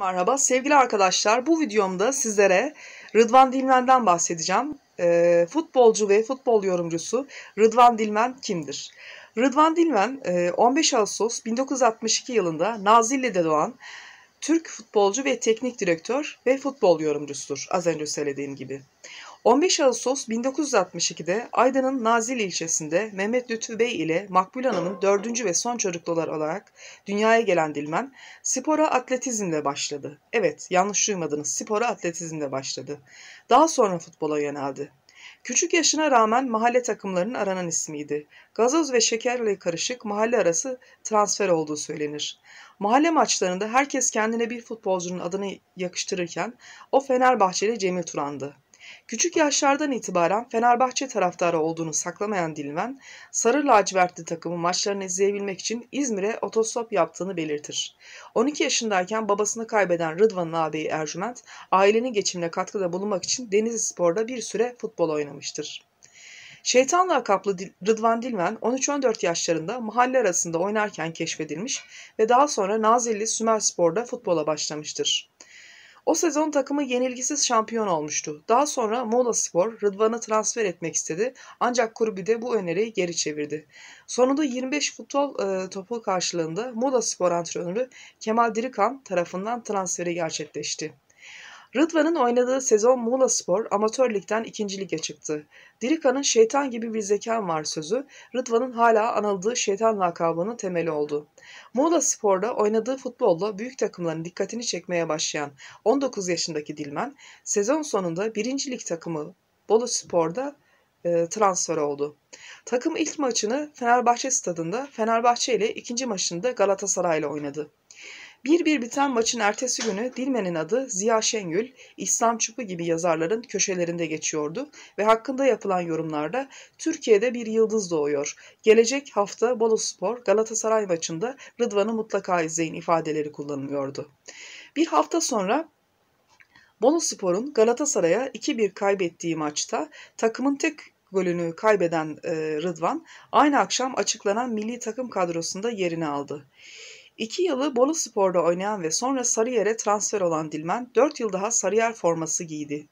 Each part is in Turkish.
Merhaba sevgili arkadaşlar bu videomda sizlere Rıdvan Dilmen'den bahsedeceğim. E, futbolcu ve futbol yorumcusu Rıdvan Dilmen kimdir? Rıdvan Dilmen 15 e, Ağustos 1962 yılında Nazilli'de doğan Türk futbolcu ve teknik direktör ve futbol yorumcusudur az önce söylediğim gibi. 15 Ağustos 1962'de Aydın'ın Nazil ilçesinde Mehmet Lütfü Bey ile Makbul Hanım'ın dördüncü ve son çocuklular olarak dünyaya gelen Dilmen, spora atletizmle başladı. Evet, yanlış duymadınız, spora atletizmle başladı. Daha sonra futbola yöneldi. Küçük yaşına rağmen mahalle takımlarının aranan ismiydi. Gazoz ve şekerle karışık mahalle arası transfer olduğu söylenir. Mahalle maçlarında herkes kendine bir futbolcunun adını yakıştırırken o Fenerbahçeli Cemil Turan'dı. Küçük yaşlardan itibaren Fenerbahçe taraftarı olduğunu saklamayan Dilmen, sarı lacivertli takımı maçlarını izleyebilmek için İzmir'e otostop yaptığını belirtir. 12 yaşındayken babasını kaybeden Rıdvan'ın ağabeyi Ercüment, ailenin geçimine katkıda bulunmak için Denizli Spor'da bir süre futbol oynamıştır. Şeytan kaplı Rıdvan Dilmen 13-14 yaşlarında mahalle arasında oynarken keşfedilmiş ve daha sonra Nazilli Sümer Spor'da futbola başlamıştır. O sezon takımı yenilgisiz şampiyon olmuştu. Daha sonra Mola Spor Rıdvan'ı transfer etmek istedi ancak kulübü de bu öneriyi geri çevirdi. Sonunda 25 futbol e, topu karşılığında Mola Spor antrenörü Kemal Dirikan tarafından transferi gerçekleşti. Rıdvan'ın oynadığı sezon Muğla Spor amatör ligden ikinci lige çıktı. Dirika'nın şeytan gibi bir zekan var sözü Rıdvan'ın hala anıldığı şeytan lakabının temeli oldu. Muğla Spor'da oynadığı futbolla büyük takımların dikkatini çekmeye başlayan 19 yaşındaki Dilmen sezon sonunda birinci lig takımı Bolu Spor'da e, transfer oldu. Takım ilk maçını Fenerbahçe stadında Fenerbahçe ile ikinci maçını da Galatasaray ile oynadı. 1-1 biten maçın ertesi günü Dilmen'in adı Ziya Şengül, İslam Çupu gibi yazarların köşelerinde geçiyordu ve hakkında yapılan yorumlarda Türkiye'de bir yıldız doğuyor. Gelecek hafta Boluspor Galatasaray maçında Rıdvan'ı mutlaka izleyin ifadeleri kullanılıyordu. Bir hafta sonra Boluspor'un Galatasaray'a 2-1 kaybettiği maçta takımın tek golünü kaybeden Rıdvan aynı akşam açıklanan milli takım kadrosunda yerini aldı. İki yılı Bolu Spor'da oynayan ve sonra Sarıyer'e transfer olan Dilmen 4 yıl daha Sarıyer forması giydi.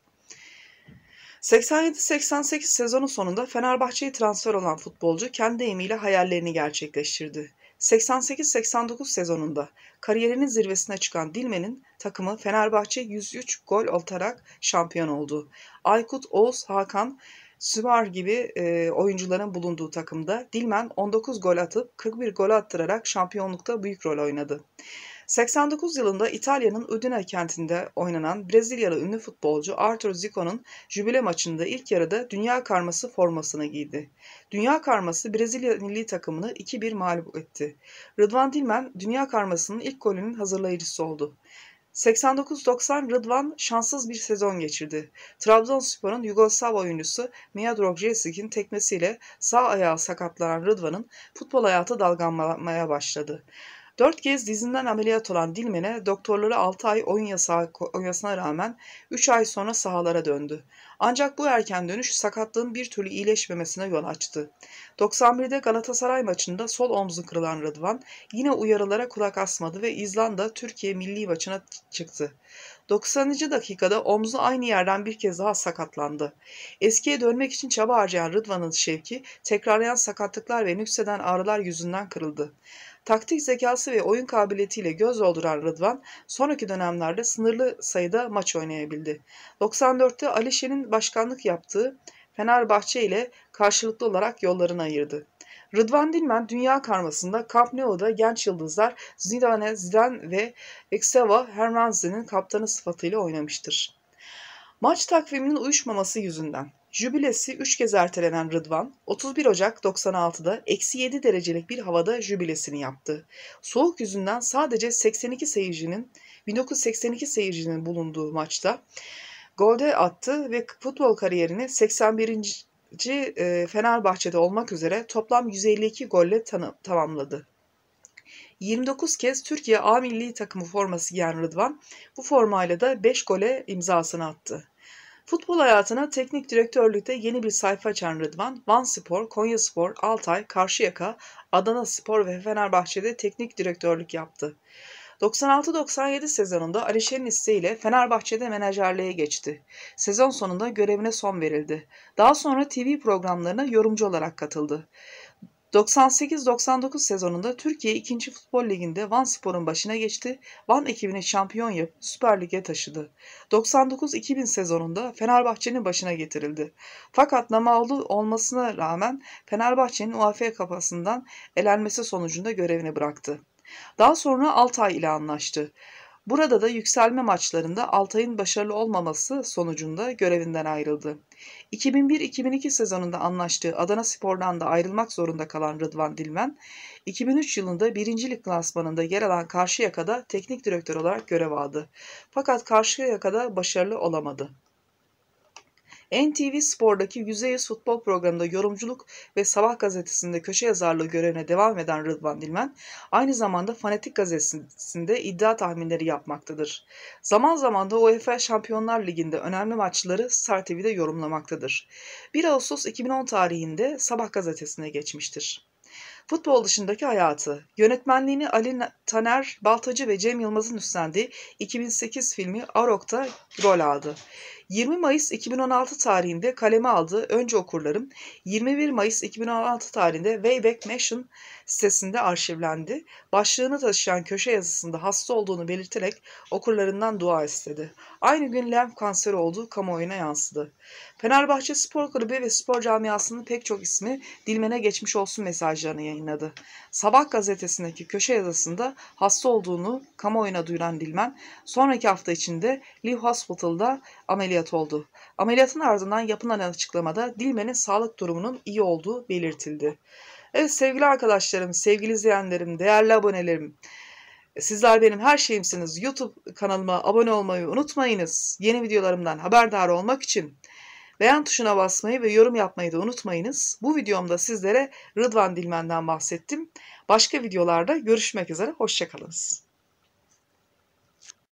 87-88 sezonu sonunda Fenerbahçe'ye transfer olan futbolcu kendi deyimiyle hayallerini gerçekleştirdi. 88-89 sezonunda kariyerinin zirvesine çıkan Dilmen'in takımı Fenerbahçe 103 gol atarak şampiyon oldu. Aykut Oğuz Hakan Süvar gibi e, oyuncuların bulunduğu takımda Dilmen 19 gol atıp 41 gol attırarak şampiyonlukta büyük rol oynadı. 89 yılında İtalya'nın Udine kentinde oynanan Brezilyalı ünlü futbolcu Arthur Zico'nun jübile maçında ilk yarıda Dünya Karması formasını giydi. Dünya Karması Brezilya milli takımını 2-1 mağlup etti. Rıdvan Dilmen Dünya Karması'nın ilk golünün hazırlayıcısı oldu. 89-90 Rıdvan şanssız bir sezon geçirdi. Trabzonspor'un Yugoslav oyuncusu Mijadrog Jesic'in tekmesiyle sağ ayağı sakatlanan Rıdvan'ın futbol hayatı dalgalanmaya başladı. Dört kez dizinden ameliyat olan Dilmen'e doktorları 6 ay oyun yasağı koymasına rağmen 3 ay sonra sahalara döndü. Ancak bu erken dönüş sakatlığın bir türlü iyileşmemesine yol açtı. 91'de Galatasaray maçında sol omzu kırılan Rıdvan yine uyarılara kulak asmadı ve İzlanda Türkiye milli maçına çıktı. 90. dakikada omzu aynı yerden bir kez daha sakatlandı. Eskiye dönmek için çaba harcayan Rıdvan'ın şevki tekrarlayan sakatlıklar ve nükseden ağrılar yüzünden kırıldı. Taktik zekası ve oyun kabiliyetiyle göz dolduran Rıdvan sonraki dönemlerde sınırlı sayıda maç oynayabildi. 94'te Alişen'in başkanlık yaptığı Fenerbahçe ile karşılıklı olarak yollarını ayırdı. Rıdvan Dilmen dünya karmasında Camp Nou'da genç yıldızlar Zidane, Zidane ve Ekseva Hernandez'in kaptanı sıfatıyla oynamıştır. Maç takviminin uyuşmaması yüzünden Jübilesi 3 kez ertelenen Rıdvan, 31 Ocak 96'da eksi 7 derecelik bir havada jübilesini yaptı. Soğuk yüzünden sadece 82 seyircinin, 1982 seyircinin bulunduğu maçta golde attı ve futbol kariyerini 81. E, Fenerbahçe'de olmak üzere toplam 152 golle tamamladı. 29 kez Türkiye A milli takımı forması giyen Rıdvan bu formayla da 5 gole imzasını attı. Futbol hayatına teknik direktörlükte yeni bir sayfa açan Rıdvan, Van Spor, Konya Spor, Altay, Karşıyaka, Adana Spor ve Fenerbahçe'de teknik direktörlük yaptı. 96-97 sezonunda Alişer'in isteğiyle Fenerbahçe'de menajerliğe geçti. Sezon sonunda görevine son verildi. Daha sonra TV programlarına yorumcu olarak katıldı. 98-99 sezonunda Türkiye 2. Futbol Ligi'nde Van Spor'un başına geçti, Van ekibini şampiyon yapıp Süper Lig'e taşıdı. 99-2000 sezonunda Fenerbahçe'nin başına getirildi. Fakat Namaoğlu olmasına rağmen Fenerbahçe'nin UEFA kafasından elenmesi sonucunda görevini bıraktı. Daha sonra Altay ile anlaştı. Burada da yükselme maçlarında Altay'ın başarılı olmaması sonucunda görevinden ayrıldı. 2001-2002 sezonunda anlaştığı Adana Spor'dan da ayrılmak zorunda kalan Rıdvan Dilmen, 2003 yılında 1. Lig klasmanında yer alan Karşıyaka'da teknik direktör olarak görev aldı. Fakat Karşıyaka'da başarılı olamadı. NTV Spor'daki Yüzeyiz Futbol programında yorumculuk ve Sabah gazetesinde köşe yazarlığı görevine devam eden Rıdvan Dilmen, aynı zamanda Fanatik gazetesinde iddia tahminleri yapmaktadır. Zaman zaman da UEFA Şampiyonlar Ligi'nde önemli maçları Star TV'de yorumlamaktadır. 1 Ağustos 2010 tarihinde Sabah gazetesine geçmiştir. Futbol dışındaki hayatı, yönetmenliğini Ali Taner Baltacı ve Cem Yılmaz'ın üstlendiği 2008 filmi Arok'ta rol aldı. 20 Mayıs 2016 tarihinde kaleme aldı. Önce Okurlarım 21 Mayıs 2016 tarihinde Wayback Machine sitesinde arşivlendi. Başlığını taşıyan köşe yazısında hasta olduğunu belirterek okurlarından dua istedi. Aynı gün lenf kanseri olduğu kamuoyuna yansıdı. Fenerbahçe Spor Kulübü ve spor camiasının pek çok ismi Dilmen'e geçmiş olsun mesajlarını yayınladı. Sabah gazetesindeki köşe yazısında hasta olduğunu kamuoyuna duyuran Dilmen, sonraki hafta içinde Live Hospital'da ameliyat ameliyat oldu. Ameliyatın ardından yapılan açıklamada Dilmen'in sağlık durumunun iyi olduğu belirtildi. Evet sevgili arkadaşlarım, sevgili izleyenlerim, değerli abonelerim. Sizler benim her şeyimsiniz. YouTube kanalıma abone olmayı unutmayınız. Yeni videolarımdan haberdar olmak için beğen tuşuna basmayı ve yorum yapmayı da unutmayınız. Bu videomda sizlere Rıdvan Dilmen'den bahsettim. Başka videolarda görüşmek üzere, hoşçakalınız.